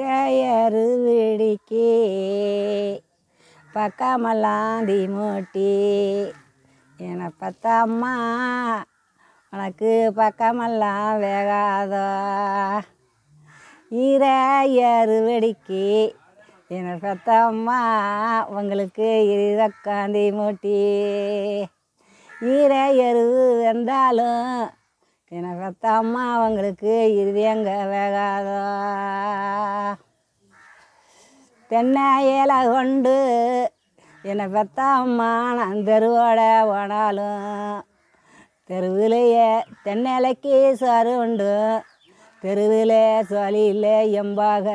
செயரு விடிக்கே பக்கமல்லாந்தி மூட்டி என்னை அம்மா உனக்கு பக்கமெல்லாம் வேகாதோ ஈரையரு வெடிக்கி என்னை அம்மா உங்களுக்கு இரக்காந்தி மூட்டி ஈரையரு வந்தாலும் என்னை பார்த்தம்மா உங்களுக்கு அங்கே வேகாதோ தென்னை கொண்டு என்னை பெத்த அம்மா நான் தெருவோட போனாலும் தெருவிலேயே தென்னைக்கு சாறு உண்டு தெருவிலே சொலியிலே எம்பாக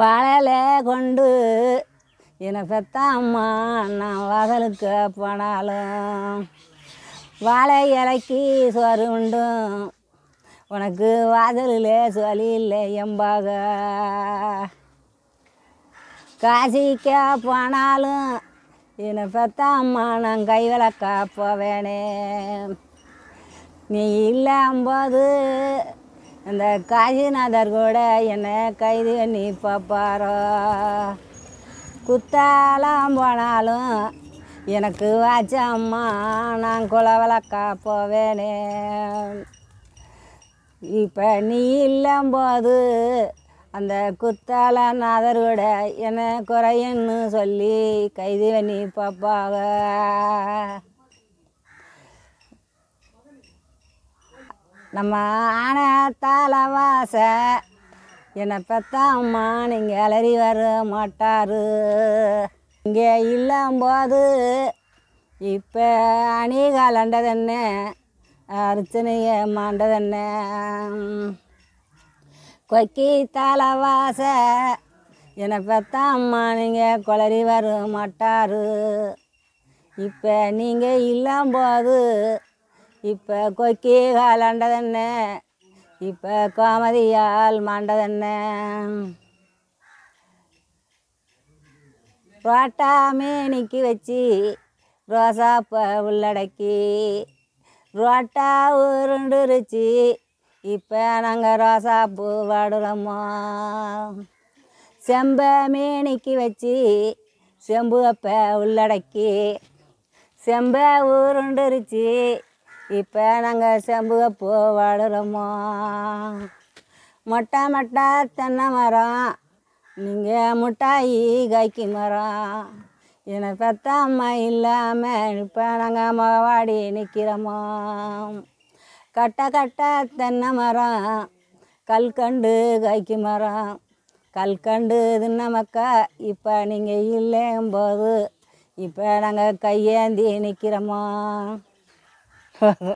வாழலை கொண்டு என்னை பெத்த அம்மா நான் வாசலுக்கு போனாலும் வாழை இலைக்கு சோறு உண்டும் உனக்கு வாதலில் சொல்லி இல்லை எம்பாக காசிக்க போனாலும் என்னை பார்த்தா அம்மா நான் கைவிளக்கா போவேனே நீ இல்லாம்போது அந்த காசிநாதர் கூட என்னை கைது பண்ணி பார்ப்பாரோ குத்தாலாம் போனாலும் எனக்கு வாச்சம்மா நான் குலவிளக்கா போவேனே இப்போ நீ இல்லம்போது அந்த குத்தால நாதர் கூட என்ன குறையன்னு சொல்லி கைது பண்ணி பாப்பாக நம்ம ஆன தலைவாச என்னை பெத்தாம்மா நீங்கள் அலறி வர மாட்டாரு இங்கே இல்லம்போது இப்போ அணி கலண்டதுன்னு அர்ச்சனைய மாண்டதென்ன கொக்கி தலவாச என்னை பார்த்தா அம்மா நீங்கள் குளறி வர மாட்டார் இப்போ நீங்கள் இல்லாம போது இப்போ கொக்கி காலாண்டதென்ன இப்போ கோமதியால் மாண்டதென்ன ரோட்டா மேனிக்கு வச்சு ரோசாப்பை உள்ளடக்கி ரோட்டா உருண்டுருச்சு இப்போ நாங்கள் ரோசா பூ வாடுறோமோ செம்ப மேனிக்கு வச்சு செம்பு அப்ப உள்ளடக்கி செம்ப உருண்டுருச்சு இப்போ நாங்கள் செம்பு பூ வாடுறோமோ மொட்டை மொட்டை தென்னை மரம் நீங்கள் முட்டாயி காய்க்கு மரம் என பார்த்தா அம்மா இல்லாமல் இப்போ நாங்கள் மகவாடி நிற்கிறோமோ கட்ட கட்ட தென்னை மரம் கல்கண்டு காய்க்கு மரம் கல்கண்டு தின்ன மக்கா இப்போ நீங்கள் இல்லைங்கும்போது இப்போ நாங்கள் கையேந்தி நிற்கிறோமோ